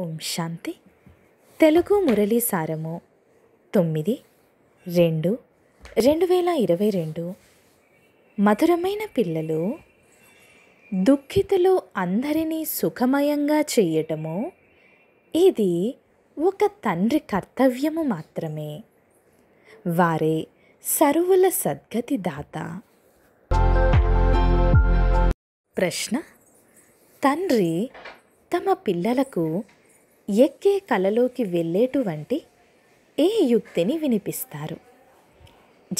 ఓం శాంతి తెలుగు మురళీ సారము తొమ్మిది రెండు రెండు వేల ఇరవై రెండు మధురమైన పిల్లలు దుఃఖితులు అందరినీ సుఖమయంగా చేయటము ఇది ఒక తండ్రి కర్తవ్యము మాత్రమే వారే సరువుల సద్గతి దాత ప్రశ్న తండ్రి తమ పిల్లలకు ఎక్కే కలలోకి వెళ్ళేటువంటి ఏ యుక్తిని వినిపిస్తారు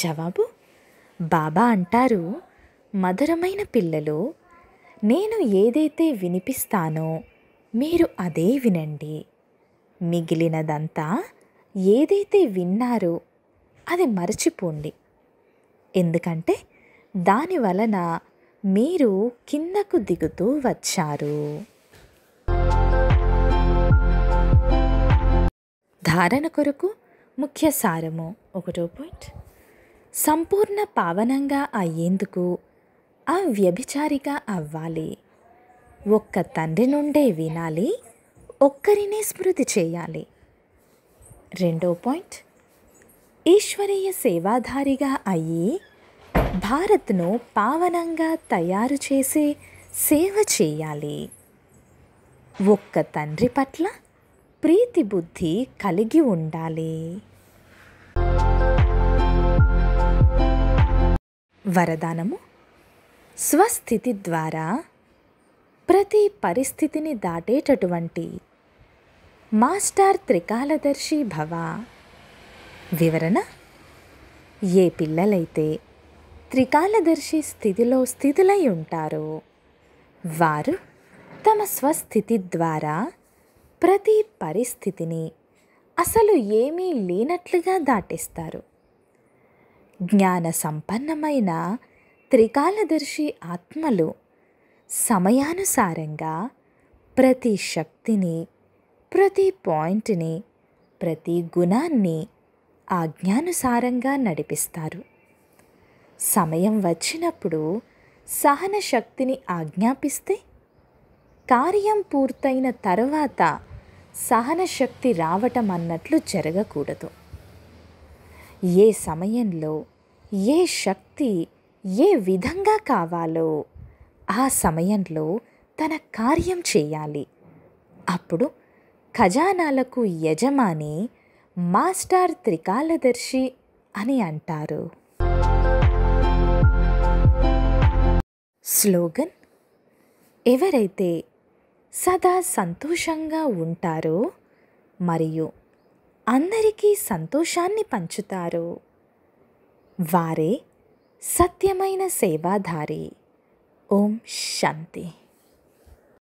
జవాబు బాబా అంటారు మధురమైన పిల్లలు నేను ఏదైతే వినిపిస్తానో మీరు అదే వినండి మిగిలినదంతా ఏదైతే విన్నారో అది మరచిపోండి ఎందుకంటే దాని వలన మీరు కిందకు దిగుతూ వచ్చారు ధారణ కొరకు ముఖ్య సారము ఒకటో పాయింట్ సంపూర్ణ పావనంగా అయ్యేందుకు అవ్యభిచారిగా వ్యభిచారిగా అవ్వాలి ఒక్క తండ్రి నుండే వినాలి ఒక్కరినే స్మృతి చేయాలి రెండో పాయింట్ ఈశ్వరీయ సేవాధారిగా అయ్యి భారత్ను పావనంగా తయారు చేసే సేవ చేయాలి ఒక్క తండ్రి పట్ల ప్రీతి బుద్ధి కలిగి ఉండాలి వరదానము స్వస్థితి ద్వారా ప్రతి పరిస్థితిని దాటేటటువంటి మాస్టర్ త్రికాలదర్శి భవ వివరణ ఏ పిల్లలైతే త్రికాలదర్శి స్థితిలో స్థితులై ఉంటారో వారు తమ స్వస్థితి ద్వారా ప్రతి పరిస్థితిని అసలు ఏమీ లేనట్లుగా దాటిస్తారు జ్ఞాన సంపన్నమైన త్రికాలదర్శి ఆత్మలు సమయానుసారంగా ప్రతి శక్తిని ప్రతి పాయింట్ని ప్రతి గుణాన్ని ఆజ్ఞానుసారంగా నడిపిస్తారు సమయం వచ్చినప్పుడు సహన శక్తిని ఆజ్ఞాపిస్తే కార్యం పూర్తయిన తర్వాత సహనశక్తి రావటం అన్నట్లు జరగకూడదు ఏ సమయంలో ఏ శక్తి ఏ విధంగా కావాలో ఆ సమయంలో తన కార్యం చేయాలి అప్పుడు ఖజానాలకు యజమాని మాస్టర్ త్రికాలదర్శి అని అంటారు స్లోగన్ ఎవరైతే సదా సంతోషంగా ఉంటారు మరియు అందరికీ సంతోషాన్ని పంచుతారు వారే సత్యమైన సేవాధారి ఓం శాంతి